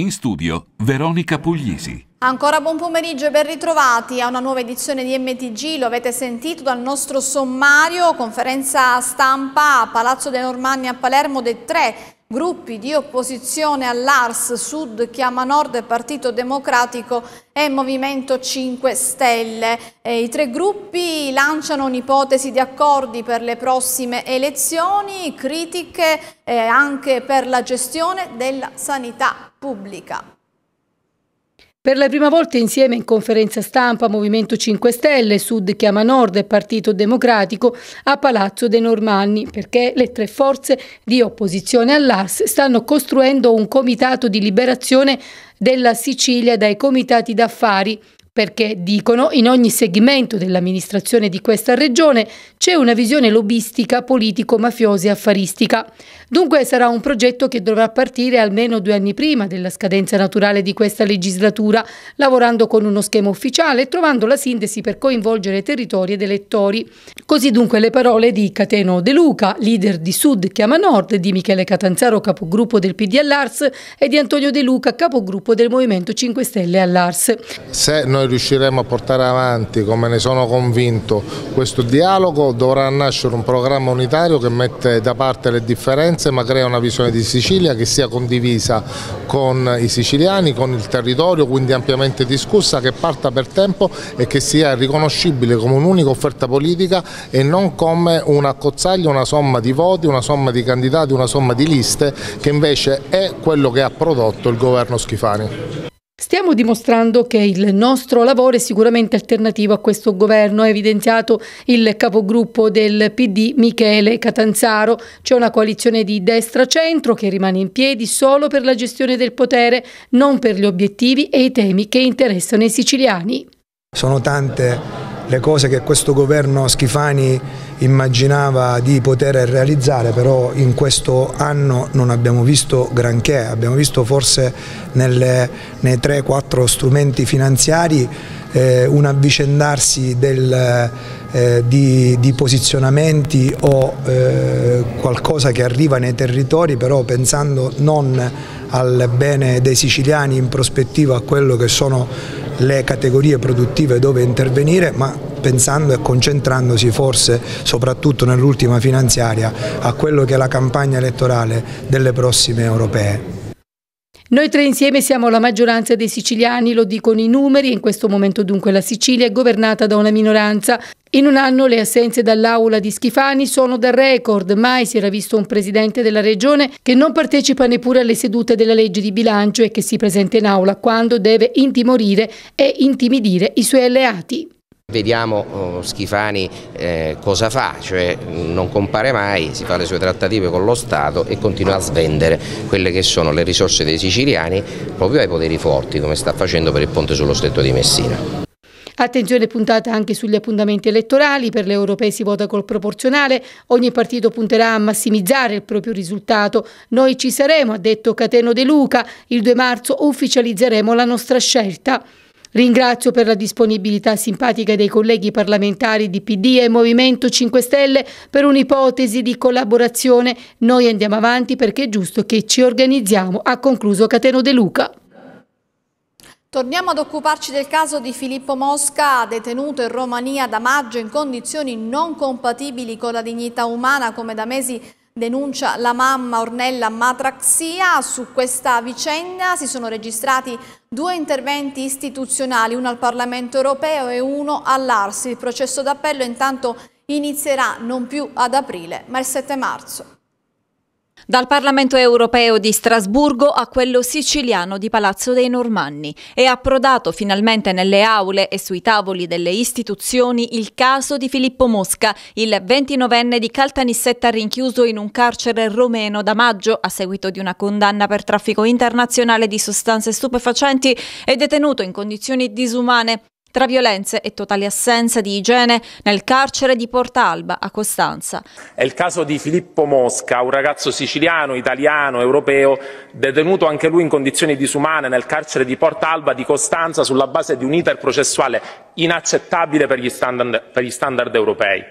In studio Veronica Puglisi. Ancora buon pomeriggio e ben ritrovati a una nuova edizione di MTG, lo avete sentito dal nostro sommario, conferenza stampa a Palazzo dei Normanni a Palermo dei tre gruppi di opposizione all'ARS, Sud chiama Nord, Partito Democratico e Movimento 5 Stelle. E I tre gruppi lanciano un'ipotesi di accordi per le prossime elezioni, critiche eh, anche per la gestione della sanità pubblica. Per la prima volta insieme in conferenza stampa Movimento 5 Stelle, Sud chiama Nord e Partito Democratico a Palazzo dei Normanni perché le tre forze di opposizione all'AS stanno costruendo un comitato di liberazione della Sicilia dai comitati d'affari perché dicono in ogni segmento dell'amministrazione di questa regione c'è una visione lobbistica, politico-mafiosa e affaristica. Dunque sarà un progetto che dovrà partire almeno due anni prima della scadenza naturale di questa legislatura, lavorando con uno schema ufficiale e trovando la sintesi per coinvolgere territori ed elettori. Così dunque le parole di Cateno De Luca, leader di Sud Chiama Nord, di Michele Catanzaro, capogruppo del PD all'Ars e di Antonio De Luca, capogruppo del Movimento 5 Stelle all'Ars. Se noi riusciremo a portare avanti, come ne sono convinto, questo dialogo dovrà nascere un programma unitario che mette da parte le differenze ma crea una visione di Sicilia che sia condivisa con i siciliani, con il territorio, quindi ampiamente discussa, che parta per tempo e che sia riconoscibile come un'unica offerta politica e non come un accozzaglio, una somma di voti, una somma di candidati, una somma di liste che invece è quello che ha prodotto il governo Schifani. Stiamo dimostrando che il nostro lavoro è sicuramente alternativo a questo governo, ha evidenziato il capogruppo del PD Michele Catanzaro. C'è una coalizione di destra-centro che rimane in piedi solo per la gestione del potere, non per gli obiettivi e i temi che interessano i siciliani. Sono tante le cose che questo governo Schifani immaginava di poter realizzare, però in questo anno non abbiamo visto granché, abbiamo visto forse nelle, nei 3-4 strumenti finanziari eh, un avvicendarsi del, eh, di, di, posizionamenti o eh, qualcosa che arriva nei territori, però pensando non al bene dei siciliani in prospettiva a quello che sono le categorie produttive dove intervenire, ma pensando e concentrandosi forse soprattutto nell'ultima finanziaria a quello che è la campagna elettorale delle prossime europee. Noi tre insieme siamo la maggioranza dei siciliani, lo dicono i numeri, in questo momento dunque la Sicilia è governata da una minoranza. In un anno le assenze dall'aula di Schifani sono da record, mai si era visto un presidente della regione che non partecipa neppure alle sedute della legge di bilancio e che si presenta in aula quando deve intimorire e intimidire i suoi alleati. Vediamo oh, Schifani eh, cosa fa, cioè mm, non compare mai, si fa le sue trattative con lo Stato e continua a svendere quelle che sono le risorse dei siciliani proprio ai poteri forti come sta facendo per il ponte sullo stretto di Messina. Attenzione puntata anche sugli appuntamenti elettorali, per le europee si vota col proporzionale, ogni partito punterà a massimizzare il proprio risultato. Noi ci saremo, ha detto Cateno De Luca, il 2 marzo ufficializzeremo la nostra scelta. Ringrazio per la disponibilità simpatica dei colleghi parlamentari di PD e Movimento 5 Stelle per un'ipotesi di collaborazione. Noi andiamo avanti perché è giusto che ci organizziamo, ha concluso Cateno De Luca. Torniamo ad occuparci del caso di Filippo Mosca, detenuto in Romania da maggio in condizioni non compatibili con la dignità umana come da mesi Denuncia la mamma Ornella Matraxia. Su questa vicenda si sono registrati due interventi istituzionali, uno al Parlamento europeo e uno all'Arsi. Il processo d'appello intanto inizierà non più ad aprile, ma il 7 marzo. Dal Parlamento europeo di Strasburgo a quello siciliano di Palazzo dei Normanni è approdato finalmente nelle aule e sui tavoli delle istituzioni il caso di Filippo Mosca, il 29enne di Caltanissetta rinchiuso in un carcere romeno da maggio a seguito di una condanna per traffico internazionale di sostanze stupefacenti e detenuto in condizioni disumane tra violenze e totale assenza di igiene nel carcere di Porta Alba a Costanza. È il caso di Filippo Mosca, un ragazzo siciliano, italiano, europeo, detenuto anche lui in condizioni disumane nel carcere di Porta Alba di Costanza sulla base di un iter processuale inaccettabile per gli standard, per gli standard europei.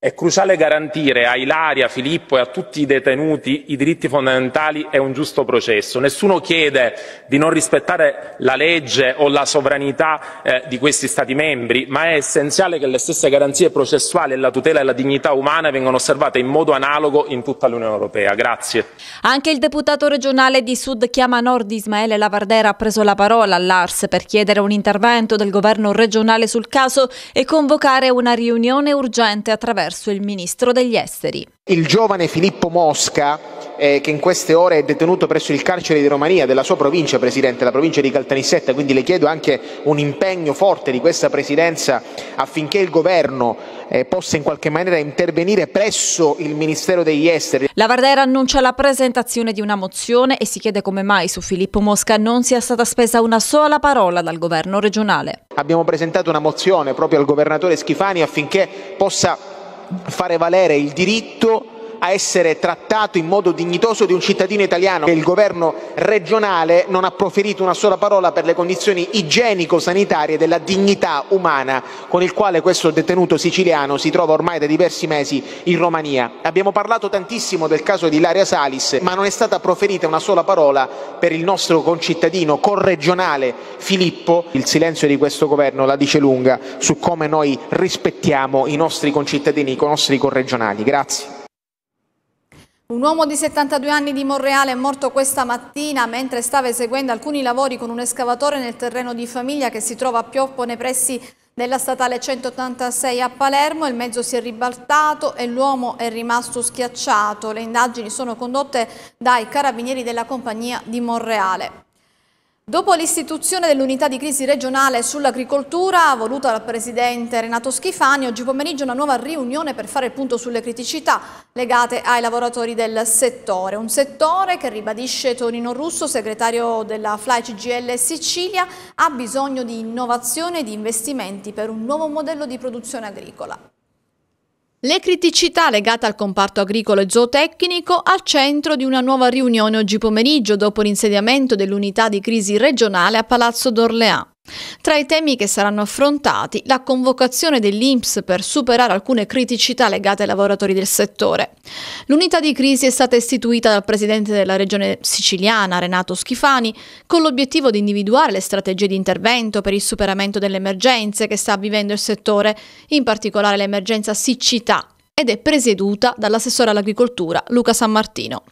È cruciale garantire a Ilaria, a Filippo e a tutti i detenuti i diritti fondamentali e un giusto processo. Nessuno chiede di non rispettare la legge o la sovranità eh, di questi Stati membri, ma è essenziale che le stesse garanzie processuali e la tutela della dignità umana vengano osservate in modo analogo in tutta l'Unione Europea. Grazie. Anche il deputato regionale di Sud Chiama Nord Ismaele Lavardera ha preso la parola all'Ars per chiedere un intervento del governo regionale sul caso e convocare una riunione urgente attraverso verso il ministro degli esteri. Il giovane Filippo Mosca, eh, che in queste ore è detenuto presso il carcere di Romania, della sua provincia, Presidente, la provincia di Caltanissetta, quindi le chiedo anche un impegno forte di questa Presidenza affinché il governo eh, possa in qualche maniera intervenire presso il Ministero degli Esteri. La Vardera annuncia la presentazione di una mozione e si chiede come mai su Filippo Mosca non sia stata spesa una sola parola dal governo regionale. Abbiamo presentato una mozione proprio al governatore Schifani affinché possa fare valere il diritto essere trattato in modo dignitoso di un cittadino italiano. Il governo regionale non ha proferito una sola parola per le condizioni igienico-sanitarie della dignità umana con il quale questo detenuto siciliano si trova ormai da diversi mesi in Romania. Abbiamo parlato tantissimo del caso di Ilaria Salis, ma non è stata proferita una sola parola per il nostro concittadino corregionale Filippo. Il silenzio di questo governo la dice lunga su come noi rispettiamo i nostri concittadini, i nostri corregionali. Grazie. Un uomo di 72 anni di Monreale è morto questa mattina mentre stava eseguendo alcuni lavori con un escavatore nel terreno di famiglia che si trova a Pioppo nei pressi della statale 186 a Palermo. Il mezzo si è ribaltato e l'uomo è rimasto schiacciato. Le indagini sono condotte dai carabinieri della compagnia di Monreale. Dopo l'istituzione dell'unità di crisi regionale sull'agricoltura, voluta dal presidente Renato Schifani, oggi pomeriggio una nuova riunione per fare il punto sulle criticità legate ai lavoratori del settore. Un settore che, ribadisce Tonino Russo, segretario della FLAI CGL Sicilia, ha bisogno di innovazione e di investimenti per un nuovo modello di produzione agricola. Le criticità legate al comparto agricolo e zootecnico al centro di una nuova riunione oggi pomeriggio dopo l'insediamento dell'unità di crisi regionale a Palazzo d'Orleans. Tra i temi che saranno affrontati, la convocazione dell'INPS per superare alcune criticità legate ai lavoratori del settore. L'unità di crisi è stata istituita dal presidente della regione siciliana, Renato Schifani, con l'obiettivo di individuare le strategie di intervento per il superamento delle emergenze che sta vivendo il settore, in particolare l'emergenza siccità ed è presieduta dall'assessore all'agricoltura Luca San Martino.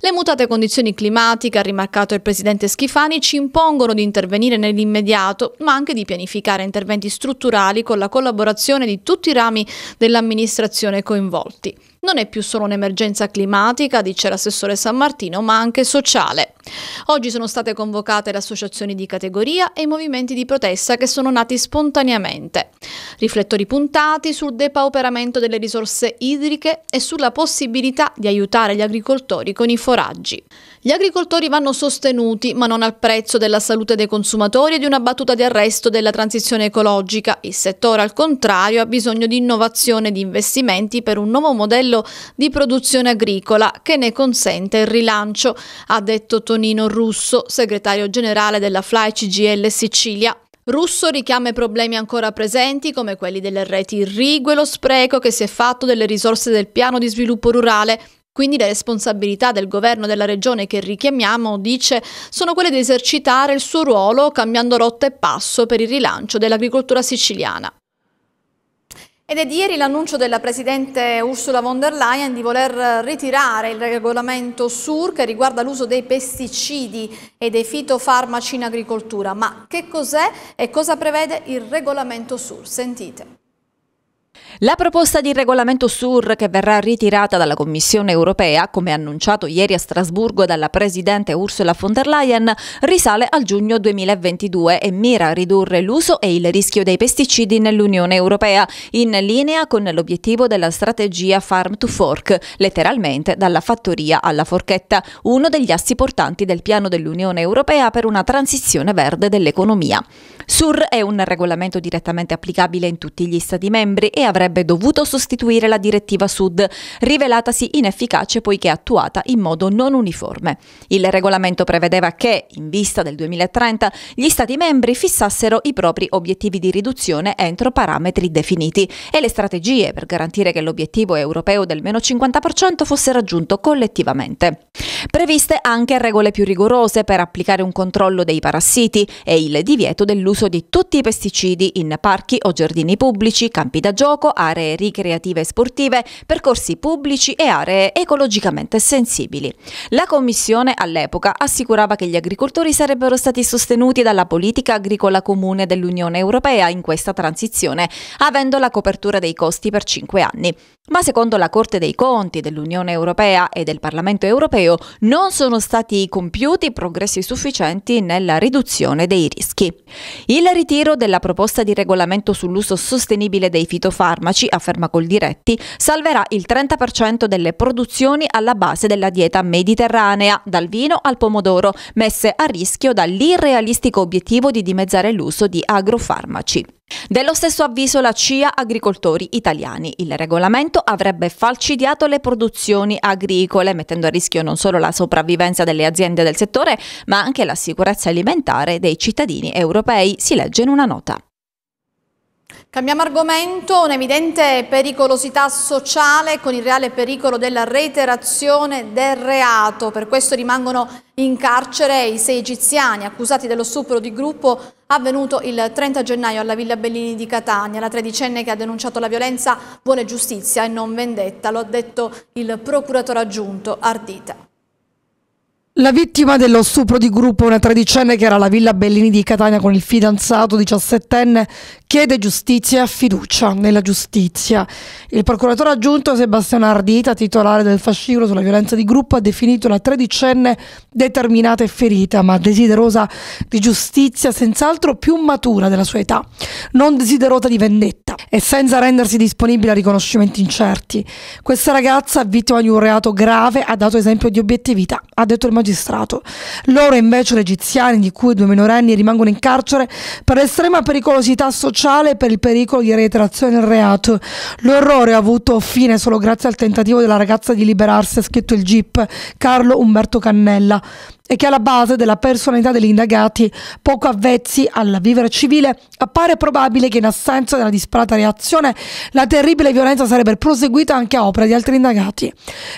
Le mutate condizioni climatiche, ha rimarcato il presidente Schifani, ci impongono di intervenire nell'immediato, ma anche di pianificare interventi strutturali con la collaborazione di tutti i rami dell'amministrazione coinvolti non è più solo un'emergenza climatica, dice l'assessore San Martino, ma anche sociale. Oggi sono state convocate le associazioni di categoria e i movimenti di protesta che sono nati spontaneamente. Riflettori puntati sul depauperamento delle risorse idriche e sulla possibilità di aiutare gli agricoltori con i foraggi. Gli agricoltori vanno sostenuti, ma non al prezzo della salute dei consumatori e di una battuta di arresto della transizione ecologica. Il settore, al contrario, ha bisogno di innovazione e di investimenti per un nuovo modello di produzione agricola che ne consente il rilancio, ha detto Tonino Russo, segretario generale della FLAI CGL Sicilia. Russo richiama i problemi ancora presenti come quelli delle reti irrigue, lo spreco che si è fatto delle risorse del piano di sviluppo rurale quindi le responsabilità del governo della regione che richiamiamo, dice, sono quelle di esercitare il suo ruolo cambiando rotta e passo per il rilancio dell'agricoltura siciliana. Ed è di ieri l'annuncio della Presidente Ursula von der Leyen di voler ritirare il regolamento SUR che riguarda l'uso dei pesticidi e dei fitofarmaci in agricoltura. Ma che cos'è e cosa prevede il regolamento SUR? Sentite. La proposta di regolamento SUR che verrà ritirata dalla Commissione europea, come annunciato ieri a Strasburgo dalla Presidente Ursula von der Leyen, risale al giugno 2022 e mira a ridurre l'uso e il rischio dei pesticidi nell'Unione europea, in linea con l'obiettivo della strategia Farm to Fork, letteralmente dalla fattoria alla forchetta, uno degli assi portanti del piano dell'Unione europea per una transizione verde dell'economia. SUR è un regolamento direttamente applicabile in tutti gli Stati membri e avrebbe avrebbe dovuto sostituire la direttiva Sud, rivelatasi inefficace poiché attuata in modo non uniforme. Il regolamento prevedeva che, in vista del 2030, gli Stati membri fissassero i propri obiettivi di riduzione entro parametri definiti e le strategie per garantire che l'obiettivo europeo del meno 50% fosse raggiunto collettivamente. Previste anche regole più rigorose per applicare un controllo dei parassiti e il divieto dell'uso di tutti i pesticidi in parchi o giardini pubblici, campi da gioco gioco, aree ricreative e sportive, percorsi pubblici e aree ecologicamente sensibili. La Commissione all'epoca assicurava che gli agricoltori sarebbero stati sostenuti dalla politica agricola comune dell'Unione Europea in questa transizione, avendo la copertura dei costi per cinque anni. Ma secondo la Corte dei Conti dell'Unione Europea e del Parlamento Europeo non sono stati compiuti progressi sufficienti nella riduzione dei rischi. Il ritiro della proposta di regolamento sull'uso sostenibile dei fitofarmaci farmaci, afferma Coldiretti, salverà il 30% delle produzioni alla base della dieta mediterranea, dal vino al pomodoro, messe a rischio dall'irrealistico obiettivo di dimezzare l'uso di agrofarmaci. Dello stesso avviso la CIA agricoltori italiani. Il regolamento avrebbe falcidiato le produzioni agricole, mettendo a rischio non solo la sopravvivenza delle aziende del settore, ma anche la sicurezza alimentare dei cittadini europei, si legge in una nota. Cambiamo argomento, un'evidente pericolosità sociale con il reale pericolo della reiterazione del reato. Per questo rimangono in carcere i sei egiziani accusati dello stupro di gruppo avvenuto il 30 gennaio alla Villa Bellini di Catania. La tredicenne che ha denunciato la violenza vuole giustizia e non vendetta, lo ha detto il procuratore aggiunto Ardita. La vittima dello stupro di gruppo, una tredicenne che era alla Villa Bellini di Catania con il fidanzato diciassettenne, chiede giustizia e fiducia nella giustizia. Il procuratore aggiunto Sebastiano Ardita, titolare del fascicolo sulla violenza di gruppo, ha definito la tredicenne determinata e ferita, ma desiderosa di giustizia, senz'altro più matura della sua età, non desiderosa di vendetta e senza rendersi disponibile a riconoscimenti incerti. Questa ragazza, vittima di un reato grave, ha dato esempio di obiettività, ha detto il magistrato. Loro invece, gli egiziani, di cui due minorenni rimangono in carcere per l'estrema pericolosità sociale e per il pericolo di reiterazione del reato. L'orrore ha avuto fine solo grazie al tentativo della ragazza di liberarsi, ha scritto il GIP Carlo Umberto Cannella e che alla base della personalità degli indagati, poco avvezzi alla vivere civile, appare probabile che in assenza della disparata reazione la terribile violenza sarebbe proseguita anche a opera di altri indagati.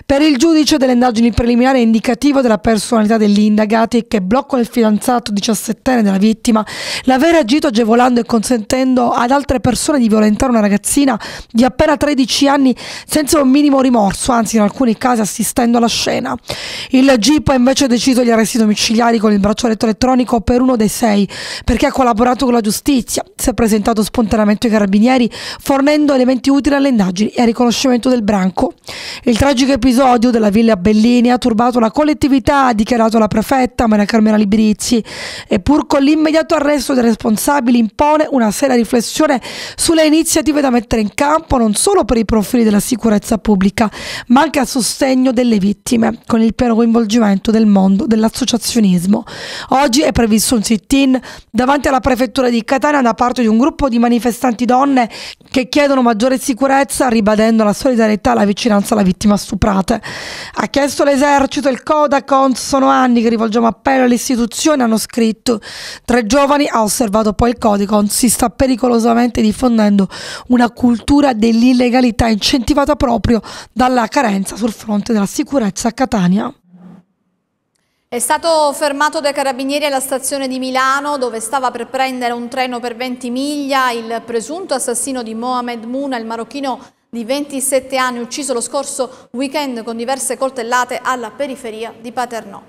Per il giudice delle indagini preliminari è indicativo della personalità degli indagati che bloccano il fidanzato 17enne della vittima l'avere agito agevolando e consentendo ad altre persone di violentare una ragazzina di appena 13 anni senza un minimo rimorso, anzi in alcuni casi assistendo alla scena. Il GIP ha invece deciso di arrestare arresti domiciliari con il braccialetto elettronico per uno dei sei, perché ha collaborato con la giustizia, si è presentato spontaneamente ai carabinieri, fornendo elementi utili alle indagini e al riconoscimento del branco. Il tragico episodio della Villa Bellini ha turbato la collettività, ha dichiarato la prefetta Maria Carmela Librizzi, e pur con l'immediato arresto dei responsabili impone una seria riflessione sulle iniziative da mettere in campo non solo per i profili della sicurezza pubblica, ma anche a sostegno delle vittime, con il pieno coinvolgimento del mondo della all'associazionismo. Oggi è previsto un sit-in davanti alla prefettura di Catania da parte di un gruppo di manifestanti donne che chiedono maggiore sicurezza ribadendo la solidarietà e la vicinanza alla vittima stuprata. Ha chiesto l'esercito, il Codacons, sono anni che rivolgiamo appello alle istituzioni, hanno scritto. Tre giovani ha osservato poi il Codacons, si sta pericolosamente diffondendo una cultura dell'illegalità incentivata proprio dalla carenza sul fronte della sicurezza a Catania. È stato fermato dai carabinieri alla stazione di Milano dove stava per prendere un treno per 20 miglia il presunto assassino di Mohamed Muna, il marocchino di 27 anni ucciso lo scorso weekend con diverse coltellate alla periferia di Paternò.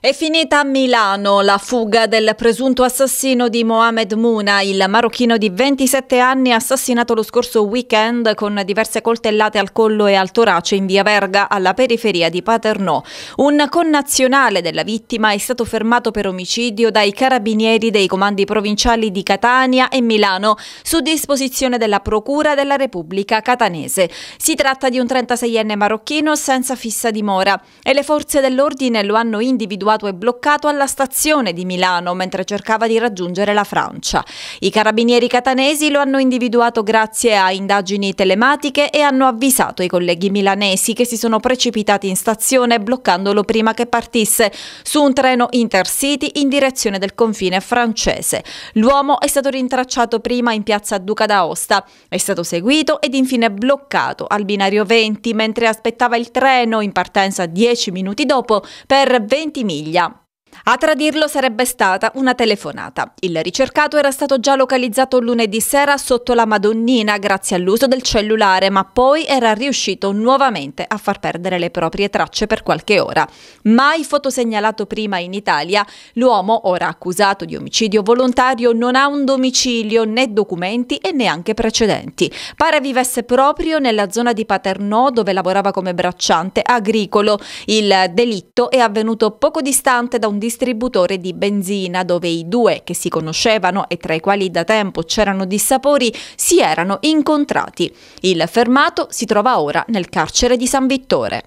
È finita a Milano la fuga del presunto assassino di Mohamed Muna, il marocchino di 27 anni assassinato lo scorso weekend con diverse coltellate al collo e al torace in via Verga alla periferia di Paternò. Un connazionale della vittima è stato fermato per omicidio dai carabinieri dei comandi provinciali di Catania e Milano su disposizione della Procura della Repubblica catanese. Si tratta di un 36enne marocchino senza fissa dimora e le forze dell'ordine lo hanno individuato individuato e bloccato alla stazione di Milano mentre cercava di raggiungere la Francia. I carabinieri catanesi lo hanno individuato grazie a indagini telematiche e hanno avvisato i colleghi milanesi che si sono precipitati in stazione bloccandolo prima che partisse su un treno intercity in direzione del confine francese. L'uomo è stato rintracciato prima in piazza Duca d'Aosta, è stato seguito ed infine bloccato al binario 20 mentre aspettava il treno in partenza 10 minuti dopo per 20 miglia famiglia. A tradirlo sarebbe stata una telefonata. Il ricercato era stato già localizzato lunedì sera sotto la Madonnina grazie all'uso del cellulare, ma poi era riuscito nuovamente a far perdere le proprie tracce per qualche ora. Mai fotosegnalato prima in Italia, l'uomo, ora accusato di omicidio volontario, non ha un domicilio né documenti e neanche precedenti. Pare vivesse proprio nella zona di Paternò dove lavorava come bracciante agricolo. Il delitto è avvenuto poco distante da un distretto distributore di benzina dove i due, che si conoscevano e tra i quali da tempo c'erano dissapori, si erano incontrati. Il fermato si trova ora nel carcere di San Vittore.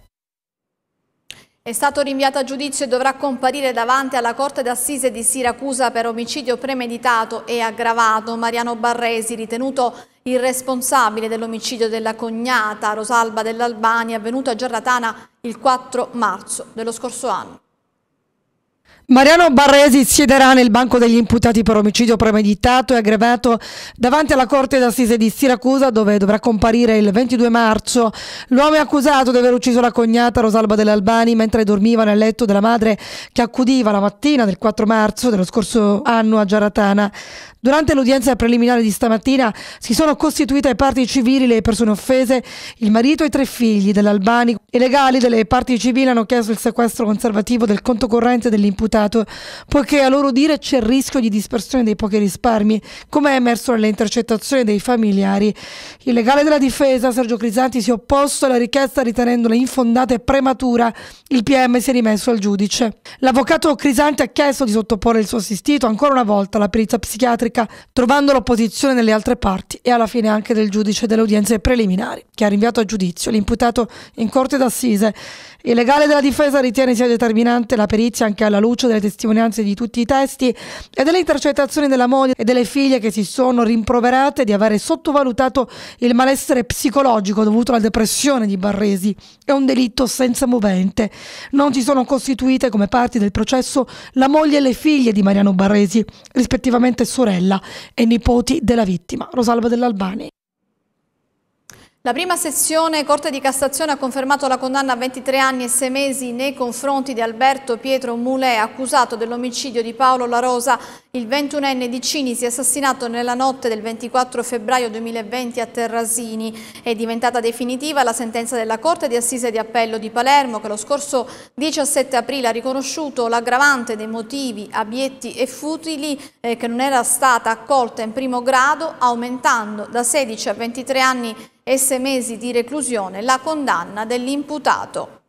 È stato rinviato a giudizio e dovrà comparire davanti alla Corte d'Assise di Siracusa per omicidio premeditato e aggravato Mariano Barresi, ritenuto il responsabile dell'omicidio della cognata Rosalba dell'Albania avvenuto a Gerratana il 4 marzo dello scorso anno. Mariano Barresi siederà nel banco degli imputati per omicidio premeditato e aggravato davanti alla Corte d'Assise di Siracusa dove dovrà comparire il 22 marzo. L'uomo è accusato di aver ucciso la cognata Rosalba dell'Albani mentre dormiva nel letto della madre che accudiva la mattina del 4 marzo dello scorso anno a Giaratana. Durante l'udienza preliminare di stamattina si sono costituite ai parti civili le persone offese, il marito e i tre figli dell'Albani. I legali delle parti civili hanno chiesto il sequestro conservativo del conto corrente dell'imputato mercato, poiché a loro dire c'è il rischio di dispersione dei pochi risparmi, come è emerso nelle intercettazioni dei familiari. Il legale della difesa, Sergio Crisanti, si è opposto alla richiesta ritenendola infondata e prematura. Il PM si è rimesso al giudice. L'avvocato Crisanti ha chiesto di sottoporre il suo assistito ancora una volta alla perizia psichiatrica, trovando l'opposizione nelle altre parti e alla fine anche del giudice delle udienze preliminari, che ha rinviato a giudizio l'imputato in corte d'assise. Il legale della difesa ritiene sia determinante la perizia anche alla luce traccia delle testimonianze di tutti i testi e delle intercettazioni della moglie e delle figlie che si sono rimproverate di avere sottovalutato il malessere psicologico dovuto alla depressione di Barresi. È un delitto senza movente. Non si sono costituite come parti del processo la moglie e le figlie di Mariano Barresi, rispettivamente sorella e nipoti della vittima, Rosalba dell'Albani. La prima sezione Corte di Cassazione ha confermato la condanna a 23 anni e 6 mesi nei confronti di Alberto Pietro Mulè, accusato dell'omicidio di Paolo La Rosa, il 21enne di Cinisi, assassinato nella notte del 24 febbraio 2020 a Terrasini. È diventata definitiva la sentenza della Corte di Assise di Appello di Palermo, che lo scorso 17 aprile ha riconosciuto l'aggravante dei motivi abietti e futili eh, che non era stata accolta in primo grado, aumentando da 16 a 23 anni e sei mesi di reclusione la condanna dell'imputato.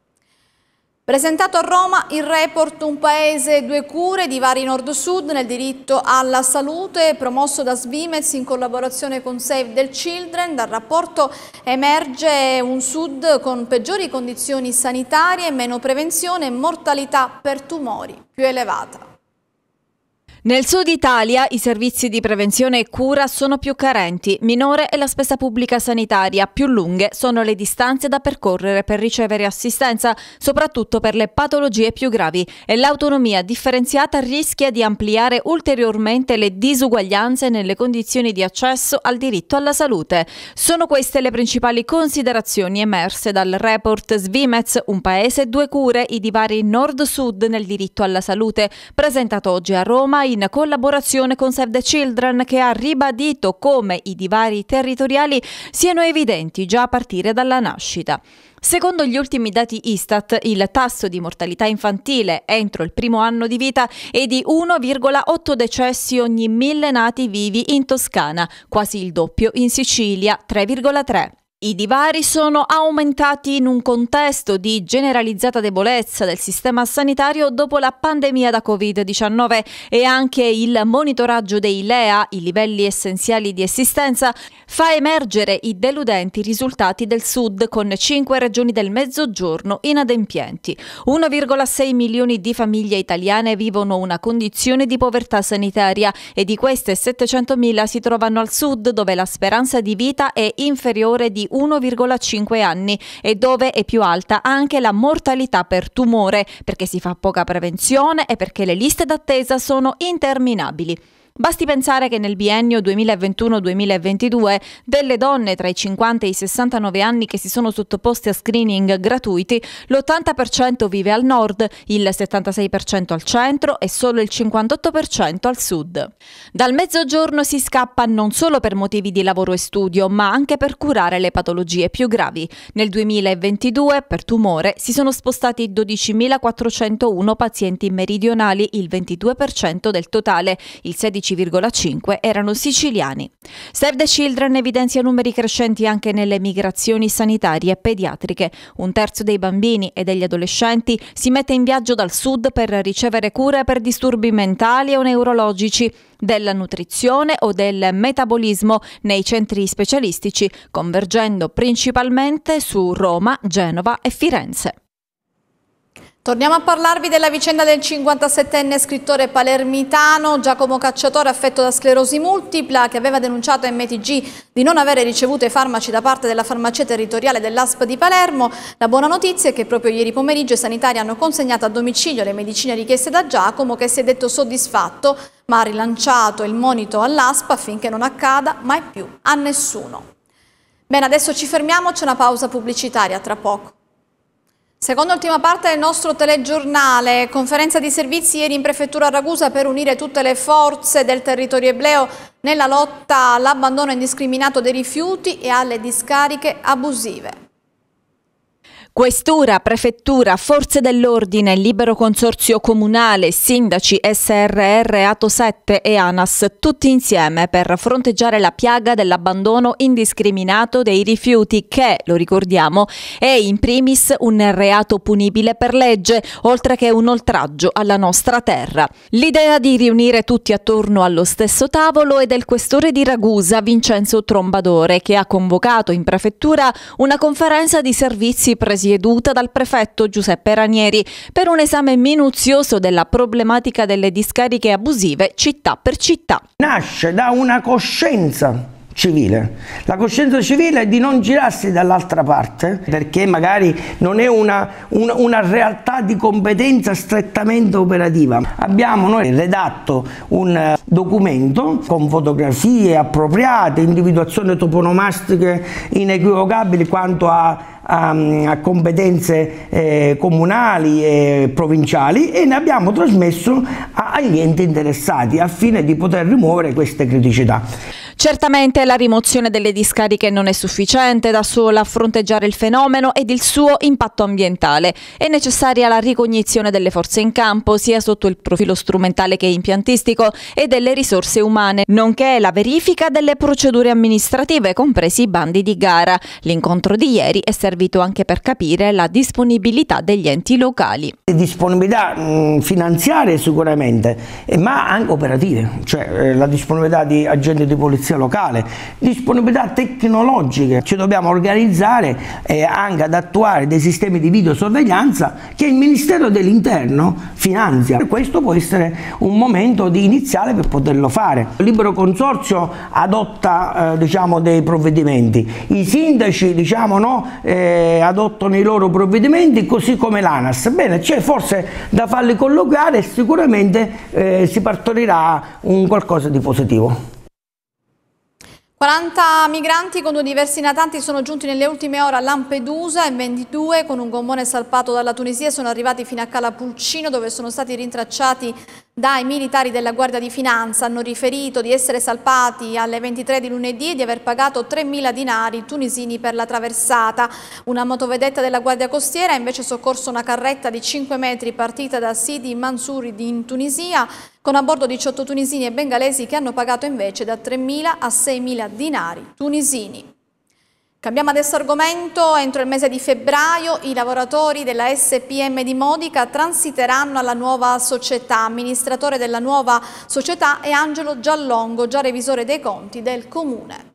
Presentato a Roma il report Un paese, due cure, di vari nord-sud nel diritto alla salute, promosso da Svimez in collaborazione con Save the Children. Dal rapporto emerge un sud con peggiori condizioni sanitarie, meno prevenzione e mortalità per tumori più elevata. Nel sud Italia i servizi di prevenzione e cura sono più carenti, minore è la spesa pubblica sanitaria, più lunghe sono le distanze da percorrere per ricevere assistenza, soprattutto per le patologie più gravi e l'autonomia differenziata rischia di ampliare ulteriormente le disuguaglianze nelle condizioni di accesso al diritto alla salute. Sono queste le principali considerazioni emerse dal report Svimez, un paese, due cure, i divari nord-sud nel diritto alla salute, presentato oggi a Roma in collaborazione con Save the Children che ha ribadito come i divari territoriali siano evidenti già a partire dalla nascita. Secondo gli ultimi dati Istat, il tasso di mortalità infantile entro il primo anno di vita è di 1,8 decessi ogni mille nati vivi in Toscana, quasi il doppio in Sicilia, 3,3. I divari sono aumentati in un contesto di generalizzata debolezza del sistema sanitario dopo la pandemia da Covid-19 e anche il monitoraggio dei LEA, i livelli essenziali di assistenza, fa emergere i deludenti risultati del Sud con cinque regioni del Mezzogiorno inadempienti. 1,6 milioni di famiglie italiane vivono una condizione di povertà sanitaria e di queste 700 mila si trovano al Sud dove la speranza di vita è inferiore di 1,5 anni e dove è più alta anche la mortalità per tumore perché si fa poca prevenzione e perché le liste d'attesa sono interminabili. Basti pensare che nel biennio 2021-2022 delle donne tra i 50 e i 69 anni che si sono sottoposte a screening gratuiti, l'80% vive al nord, il 76% al centro e solo il 58% al sud. Dal mezzogiorno si scappa non solo per motivi di lavoro e studio, ma anche per curare le patologie più gravi. Nel 2022 per tumore si sono spostati 12.401 pazienti meridionali, il 22% del totale, il 16 16,5 erano siciliani. Save the Children evidenzia numeri crescenti anche nelle migrazioni sanitarie e pediatriche. Un terzo dei bambini e degli adolescenti si mette in viaggio dal sud per ricevere cure per disturbi mentali o neurologici della nutrizione o del metabolismo nei centri specialistici, convergendo principalmente su Roma, Genova e Firenze. Torniamo a parlarvi della vicenda del 57enne scrittore palermitano Giacomo Cacciatore affetto da sclerosi multipla che aveva denunciato a MTG di non avere ricevuto i farmaci da parte della farmacia territoriale dell'ASP di Palermo. La buona notizia è che proprio ieri pomeriggio i sanitari hanno consegnato a domicilio le medicine richieste da Giacomo che si è detto soddisfatto ma ha rilanciato il monito all'ASP affinché non accada mai più a nessuno. Bene, adesso ci fermiamo, c'è una pausa pubblicitaria tra poco. Seconda e ultima parte del nostro telegiornale, conferenza di servizi ieri in prefettura Ragusa per unire tutte le forze del territorio ebleo nella lotta all'abbandono indiscriminato dei rifiuti e alle discariche abusive. Questura, Prefettura, Forze dell'Ordine, Libero Consorzio Comunale, Sindaci, SRR, Ato 7 e ANAS, tutti insieme per fronteggiare la piaga dell'abbandono indiscriminato dei rifiuti che, lo ricordiamo, è in primis un reato punibile per legge, oltre che un oltraggio alla nostra terra. L'idea di riunire tutti attorno allo stesso tavolo è del questore di Ragusa, Vincenzo Trombadore, che ha convocato in prefettura una conferenza di servizi presenti presieduta dal prefetto Giuseppe Ranieri per un esame minuzioso della problematica delle discariche abusive città per città. Nasce da una coscienza civile. La coscienza civile è di non girarsi dall'altra parte perché magari non è una, una, una, realtà di competenza strettamente operativa. Abbiamo noi redatto un eh, documento con fotografie appropriate, individuazioni toponomastiche inequivocabili quanto a a, ehm, a competenze eh, comunali e provinciali e ne abbiamo trasmesso a, agli enti interessati a fine di poter rimuovere queste criticità. Certamente la rimozione delle discariche non è sufficiente da sola a fronteggiare il fenomeno ed il suo impatto ambientale. È necessaria la ricognizione delle forze in campo, sia sotto il profilo strumentale che impiantistico, e delle risorse umane, nonché la verifica delle procedure amministrative, compresi i bandi di gara. L'incontro di ieri è servito anche per capire la disponibilità degli enti locali. Disponibilità mm, finanziarie sicuramente, eh, ma anche operative, cioè eh, la disponibilità di agenti di polizia polizia locale, disponibilità tecnologiche, ci dobbiamo organizzare e eh, anche ad attuare dei sistemi di videosorveglianza che il Ministero dell'Interno finanzia. Questo può essere un momento iniziale per poterlo fare. Il libero consorzio adotta eh, diciamo, dei provvedimenti, i sindaci diciamo, no, eh, adottano i loro provvedimenti così come l'ANAS. Bene, c'è forse da farli colloquiare e sicuramente eh, si partorirà un qualcosa di positivo. 40 migranti con due diversi natanti sono giunti nelle ultime ore a Lampedusa e 22 con un gommone salpato dalla Tunisia sono arrivati fino a Calapulcino dove sono stati rintracciati dai militari della Guardia di Finanza hanno riferito di essere salpati alle 23 di lunedì e di aver pagato 3.000 dinari tunisini per la traversata. Una motovedetta della Guardia Costiera ha invece soccorso una carretta di 5 metri partita da Sidi Mansuri in Tunisia con a bordo 18 tunisini e bengalesi che hanno pagato invece da 3.000 a 6.000 dinari tunisini. Cambiamo adesso argomento, entro il mese di febbraio i lavoratori della SPM di Modica transiteranno alla nuova società. Amministratore della nuova società è Angelo Giallongo, già revisore dei conti del Comune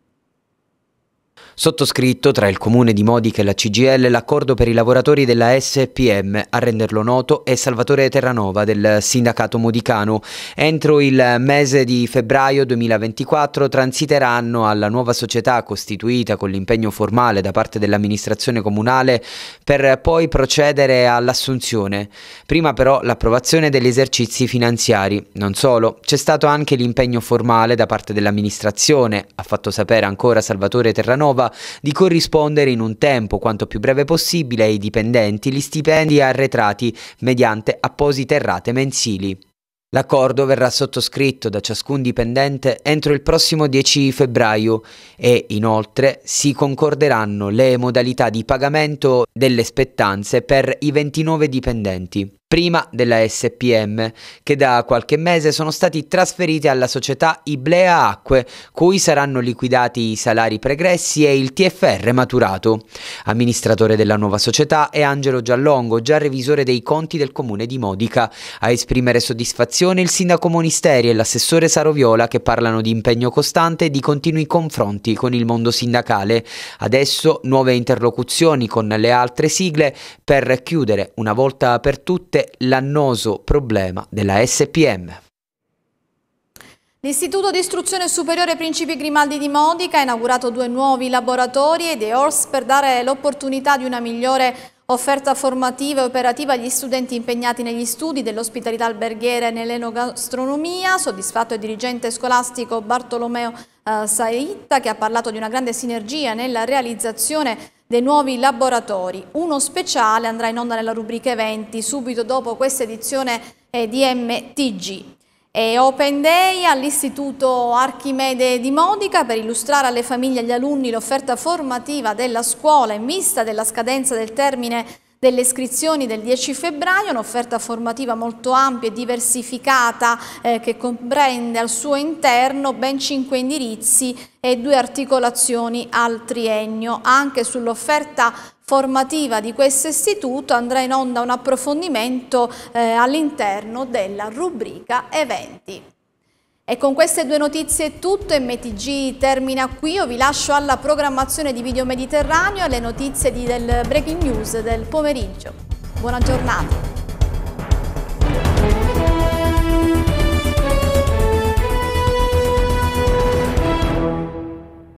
sottoscritto tra il Comune di Modica e la CGL l'accordo per i lavoratori della SPM, a renderlo noto è Salvatore Terranova del sindacato modicano. Entro il mese di febbraio 2024 transiteranno alla nuova società costituita con l'impegno formale da parte dell'amministrazione comunale per poi procedere all'assunzione. Prima però l'approvazione degli esercizi finanziari. Non solo, c'è stato anche l'impegno formale da parte dell'amministrazione, ha fatto sapere ancora Salvatore Terranova di corrispondere in un tempo quanto più breve possibile ai dipendenti gli stipendi arretrati mediante apposite rate mensili. L'accordo verrà sottoscritto da ciascun dipendente entro il prossimo 10 febbraio e inoltre si concorderanno le modalità di pagamento delle spettanze per i 29 dipendenti prima della SPM, che da qualche mese sono stati trasferiti alla società Iblea Acque, cui saranno liquidati i salari pregressi e il TFR maturato. Amministratore della nuova società è Angelo Giallongo, già revisore dei conti del comune di Modica. A esprimere soddisfazione il sindaco Monisteri e l'assessore Saroviola che parlano di impegno costante e di continui confronti con il mondo sindacale. Adesso nuove interlocuzioni con le altre sigle per chiudere una volta per tutte esiste l'annoso problema della SPM. L'Istituto di Istruzione Superiore Principi Grimaldi di Modica ha inaugurato due nuovi laboratori ed EORS per dare l'opportunità di una migliore offerta formativa e operativa agli studenti impegnati negli studi dell'ospitalità alberghiera e nell'enogastronomia. Soddisfatto il dirigente scolastico Bartolomeo eh, Saitta che ha parlato di una grande sinergia nella realizzazione dei nuovi laboratori. Uno speciale andrà in onda nella rubrica eventi subito dopo questa edizione eh, di MTG. E open Day all'Istituto Archimede di Modica per illustrare alle famiglie e agli alunni l'offerta formativa della scuola in vista della scadenza del termine delle iscrizioni del 10 febbraio, un'offerta formativa molto ampia e diversificata eh, che comprende al suo interno ben cinque indirizzi e due articolazioni al triennio. Anche sull'offerta formativa di questo istituto andrà in onda un approfondimento eh, all'interno della rubrica eventi. E con queste due notizie è tutto, MTG termina qui, io vi lascio alla programmazione di Video Mediterraneo e alle notizie di, del Breaking News del pomeriggio. Buona giornata!